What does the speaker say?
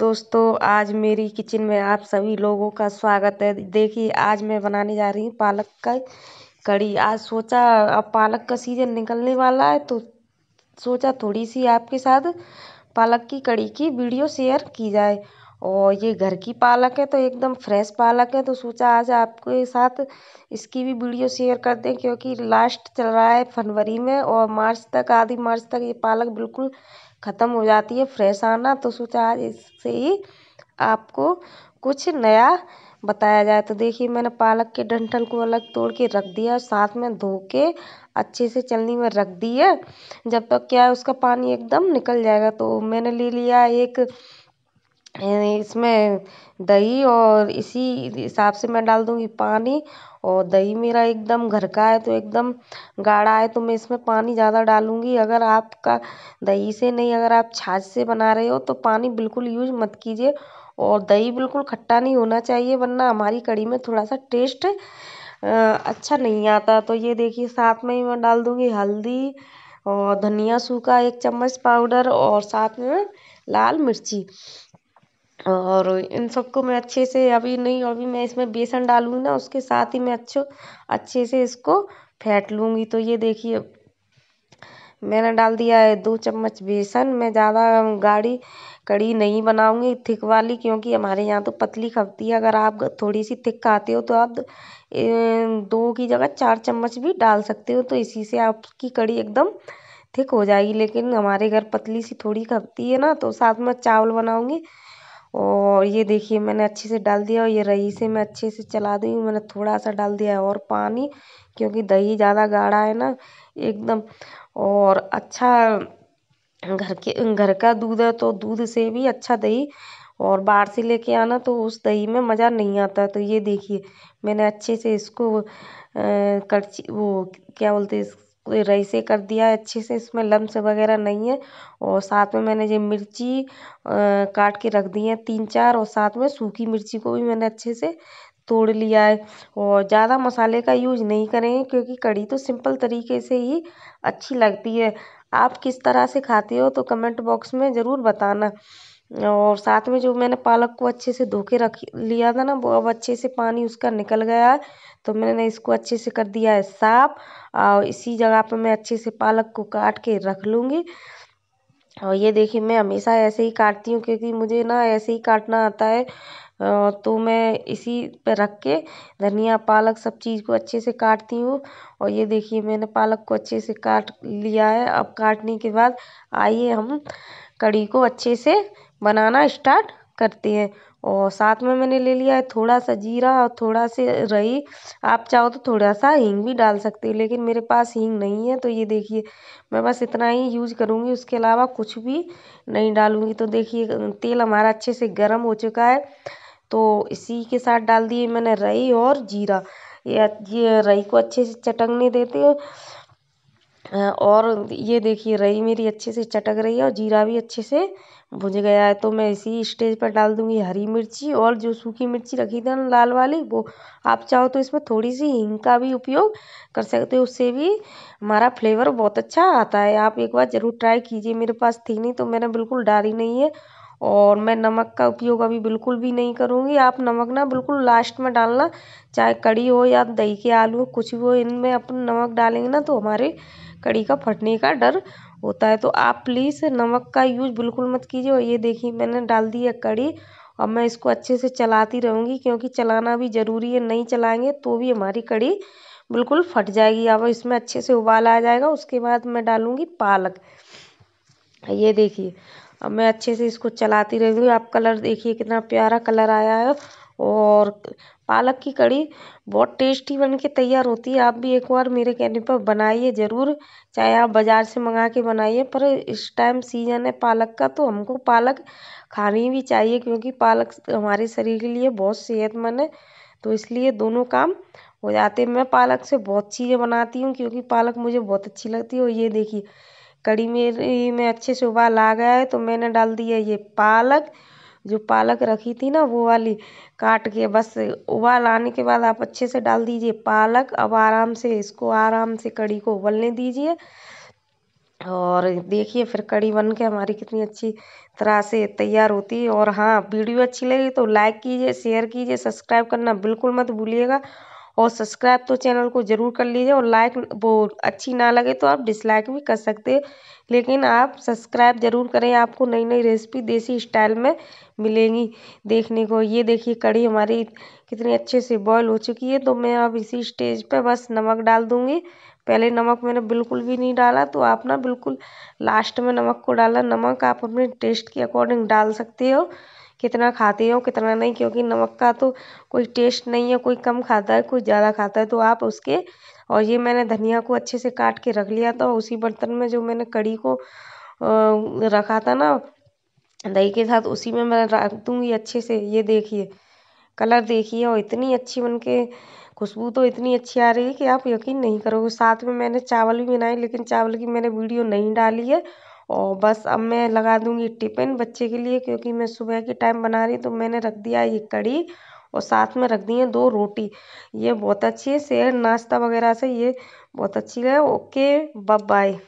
दोस्तों आज मेरी किचन में आप सभी लोगों का स्वागत है देखिए आज मैं बनाने जा रही हूँ पालक का कड़ी आज सोचा अब पालक का सीज़न निकलने वाला है तो सोचा थोड़ी सी आपके साथ पालक की कड़ी की वीडियो शेयर की जाए और ये घर की पालक है तो एकदम फ्रेश पालक है तो सोचा आज आपके साथ इसकी भी वीडियो शेयर कर दें क्योंकि लास्ट चल रहा है फरवरी में और मार्च तक आधी मार्च तक ये पालक बिल्कुल ख़त्म हो जाती है फ्रेश आना तो सोचा आज इससे ही आपको कुछ नया बताया जाए तो देखिए मैंने पालक के डंठल को अलग तोड़ के रख दिया साथ में धो के अच्छे से चलनी में रख दिए जब तक क्या है उसका पानी एकदम निकल जाएगा तो मैंने ले लिया एक इसमें दही और इसी हिसाब से मैं डाल दूँगी पानी और दही मेरा एकदम घर का है तो एकदम गाढ़ा है तो मैं इसमें पानी ज़्यादा डालूँगी अगर आपका दही से नहीं अगर आप छाछ से बना रहे हो तो पानी बिल्कुल यूज मत कीजिए और दही बिल्कुल खट्टा नहीं होना चाहिए वरना हमारी कढ़ी में थोड़ा सा टेस्ट अच्छा नहीं आता तो ये देखिए साथ में ही मैं डाल दूँगी हल्दी और धनिया सूखा एक चम्मच पाउडर और साथ में लाल मिर्ची और इन सबको मैं अच्छे से अभी नहीं अभी मैं इसमें बेसन डालूँगी ना उसके साथ ही मैं अच्छो अच्छे से इसको फेंट लूँगी तो ये देखिए मैंने डाल दिया है दो चम्मच बेसन मैं ज़्यादा गाढ़ी कड़ी नहीं बनाऊँगी थिक वाली क्योंकि हमारे यहाँ तो पतली खपती है अगर आप थोड़ी सी थिक खाते हो तो आप दो की जगह चार चम्मच भी डाल सकते हो तो इसी से आपकी कड़ी एकदम थिक हो जाएगी लेकिन हमारे घर पतली सी थोड़ी खपती है ना तो साथ में चावल बनाऊँगी और ये देखिए मैंने अच्छे से डाल दिया और ये रही से मैं अच्छे से चला दी हूँ मैंने थोड़ा सा डाल दिया है और पानी क्योंकि दही ज़्यादा गाढ़ा है ना एकदम और अच्छा घर के घर का दूध है तो दूध से भी अच्छा दही और बाहर से लेके आना तो उस दही में मज़ा नहीं आता तो ये देखिए मैंने अच्छे से इसको कर्ची वो क्या बोलते हैं रईसे कर दिया है अच्छे से इसमें लम्स वगैरह नहीं है और साथ में मैंने ये मिर्ची काट के रख दी है तीन चार और साथ में सूखी मिर्ची को भी मैंने अच्छे से तोड़ लिया है और ज़्यादा मसाले का यूज़ नहीं करेंगे क्योंकि कड़ी तो सिंपल तरीके से ही अच्छी लगती है आप किस तरह से खाते हो तो कमेंट बॉक्स में ज़रूर बताना और साथ में जो मैंने पालक को अच्छे से धो के रख लिया था ना वो अब अच्छे से पानी उसका निकल गया है तो मैंने इसको अच्छे से कर दिया है साफ और इसी जगह पे मैं अच्छे से पालक को काट के रख लूँगी और ये देखिए मैं हमेशा ऐसे ही काटती हूँ क्योंकि मुझे ना ऐसे ही काटना आता है तो मैं इसी पे रख के धनिया पालक सब चीज़ को अच्छे से काटती हूँ और ये देखिए मैंने पालक को अच्छे से काट लिया है अब काटने के बाद आइए हम कड़ी को अच्छे से बनाना स्टार्ट करते हैं और साथ में मैंने ले लिया है थोड़ा सा जीरा और थोड़ा सा रई आप चाहो तो थोड़ा सा हींग भी डाल सकते हो लेकिन मेरे पास हींग नहीं है तो ये देखिए मैं बस इतना ही यूज करूँगी उसके अलावा कुछ भी नहीं डालूँगी तो देखिए तेल हमारा अच्छे से गर्म हो चुका है तो इसी के साथ डाल दिए मैंने रई और जीरा ये ये रई को अच्छे से चटकने देते और ये देखिए रई मेरी अच्छे से चटक रही है और जीरा भी अच्छे से भुज गया है तो मैं इसी स्टेज पर डाल दूंगी हरी मिर्ची और जो सूखी मिर्ची रखी थी ना लाल वाली वो आप चाहो तो इसमें थोड़ी सी हींग का भी उपयोग कर सकते हो उससे भी हमारा फ्लेवर बहुत अच्छा आता है आप एक बार ज़रूर ट्राई कीजिए मेरे पास थी नहीं तो मैंने बिल्कुल डाली नहीं है और मैं नमक का उपयोग अभी बिल्कुल भी नहीं करूँगी आप नमक ना बिल्कुल लास्ट में डालना चाहे कड़ी हो या दही के आलू हो कुछ भी हो इनमें अपन नमक डालेंगे ना तो हमारे कड़ी का फटने का डर होता है तो आप प्लीज़ नमक का यूज़ बिल्कुल मत कीजिए और ये देखिए मैंने डाल दी है कड़ी अब मैं इसको अच्छे से चलाती रहूँगी क्योंकि चलाना भी ज़रूरी है नहीं चलाएंगे तो भी हमारी कड़ी बिल्कुल फट जाएगी अब इसमें अच्छे से उबाल आ जाएगा उसके बाद मैं डालूँगी पालक ये देखिए अब मैं अच्छे से इसको चलाती रहूँगी आप कलर देखिए कितना प्यारा कलर आया है और पालक की कड़ी बहुत टेस्टी बन के तैयार होती है आप भी एक बार मेरे कहने पर बनाइए ज़रूर चाहे आप बाज़ार से मंगा के बनाइए पर इस टाइम सीजन है पालक का तो हमको पालक खानी भी चाहिए क्योंकि पालक हमारे शरीर के लिए बहुत सेहतमंद है तो इसलिए दोनों काम हो जाते मैं पालक से बहुत चीज़ें बनाती हूँ क्योंकि पालक मुझे बहुत अच्छी लगती है और ये देखिए कड़ी मेरी में अच्छे से उबाल आ गया है तो मैंने डाल दिया ये पालक जो पालक रखी थी ना वो वाली काट के बस उबाल आने के बाद आप अच्छे से डाल दीजिए पालक अब आराम से इसको आराम से कड़ी को उबलने दीजिए और देखिए फिर कड़ी बन के हमारी कितनी अच्छी तरह से तैयार होती है और हाँ वीडियो अच्छी लगी तो लाइक कीजिए शेयर कीजिए सब्सक्राइब करना बिल्कुल मत भूलिएगा और सब्सक्राइब तो चैनल को ज़रूर कर लीजिए और लाइक वो अच्छी ना लगे तो आप डिसलाइक भी कर सकते हैं लेकिन आप सब्सक्राइब ज़रूर करें आपको नई नई रेसिपी देसी स्टाइल में मिलेंगी देखने को ये देखिए कड़ी हमारी कितनी अच्छे से बॉयल हो चुकी है तो मैं अब इसी स्टेज पर बस नमक डाल दूँगी पहले नमक मैंने बिल्कुल भी नहीं डाला तो आप ना बिल्कुल लास्ट में नमक को डाला नमक आप अपने टेस्ट के अकॉर्डिंग डाल सकते हो कितना खाते हो कितना नहीं क्योंकि नमक का तो कोई टेस्ट नहीं है कोई कम खाता है कोई ज़्यादा खाता है तो आप उसके और ये मैंने धनिया को अच्छे से काट के रख लिया था उसी बर्तन में जो मैंने कड़ी को रखा था ना दही के साथ उसी में मैं रख दूँगी अच्छे से ये देखिए कलर देखिए और इतनी अच्छी बन के खुशबू तो इतनी अच्छी आ रही है कि आप यकीन नहीं करोगे साथ में मैंने चावल भी बनाए लेकिन चावल की मैंने वीडियो नहीं डाली है और बस अब मैं लगा दूँगी टिफ़िन बच्चे के लिए क्योंकि मैं सुबह के टाइम बना रही तो मैंने रख दिया ये कड़ी और साथ में रख दी है दो रोटी ये बहुत अच्छी है शेर नाश्ता वगैरह से ये बहुत अच्छी है ओके बाय